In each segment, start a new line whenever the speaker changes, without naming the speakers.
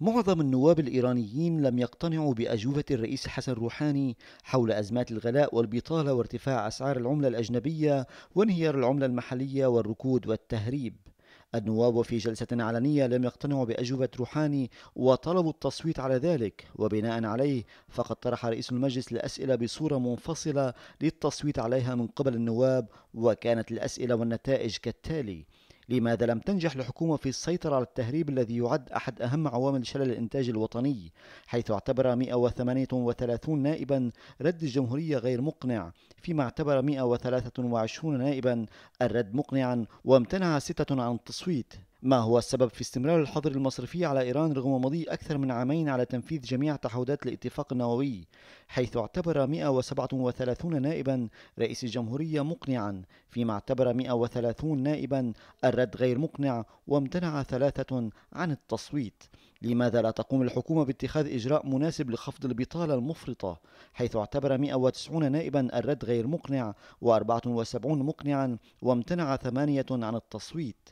معظم النواب الإيرانيين لم يقتنعوا بأجوبة الرئيس حسن روحاني حول أزمات الغلاء والبطالة وارتفاع أسعار العملة الأجنبية وانهيار العملة المحلية والركود والتهريب. النواب في جلسة علنية لم يقتنعوا بأجوبة روحاني وطلبوا التصويت على ذلك وبناء عليه فقد طرح رئيس المجلس الأسئلة بصورة منفصلة للتصويت عليها من قبل النواب وكانت الأسئلة والنتائج كالتالي لماذا لم تنجح الحكومة في السيطرة على التهريب الذي يعد أحد أهم عوامل شلل الإنتاج الوطني حيث اعتبر 138 نائبا رد الجمهورية غير مقنع فيما اعتبر 123 نائبا الرد مقنعا وامتنع ستة عن التصويت ما هو السبب في استمرار الحظر المصرفي على إيران رغم مضي أكثر من عامين على تنفيذ جميع تعهدات الاتفاق النووي حيث اعتبر 137 نائبا رئيس الجمهورية مقنعا فيما اعتبر 130 نائبا الرد غير مقنع وامتنع ثلاثة عن التصويت لماذا لا تقوم الحكومة باتخاذ إجراء مناسب لخفض البطالة المفرطة حيث اعتبر 190 نائبا الرد غير مقنع و74 مقنعا وامتنع ثمانية عن التصويت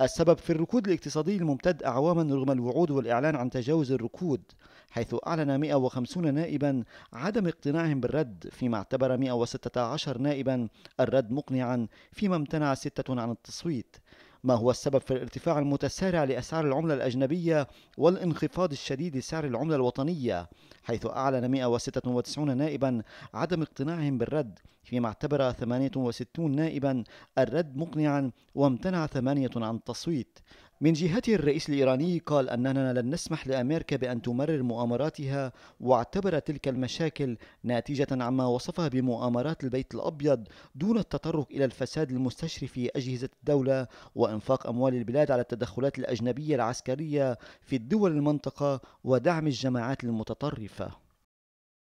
السبب في الركود الاقتصادي الممتد أعواما رغم الوعود والإعلان عن تجاوز الركود حيث أعلن 150 نائبا عدم اقتناعهم بالرد فيما اعتبر 116 نائبا الرد مقنعا فيما امتنع ستة عن التصويت ما هو السبب في الارتفاع المتسارع لأسعار العملة الأجنبية والانخفاض الشديد لسعر العملة الوطنية حيث أعلن 196 نائبا عدم اقتناعهم بالرد فيما اعتبر 68 نائبا الرد مقنعا وامتنع ثمانية عن التصويت من جهته الرئيس الإيراني قال أننا لن نسمح لأمريكا بأن تمرر مؤامراتها واعتبر تلك المشاكل ناتجة عما وصفها بمؤامرات البيت الأبيض دون التطرق إلى الفساد المستشري في أجهزة الدولة وإنفاق أموال البلاد على التدخلات الأجنبية العسكرية في الدول المنطقة ودعم الجماعات المتطرفة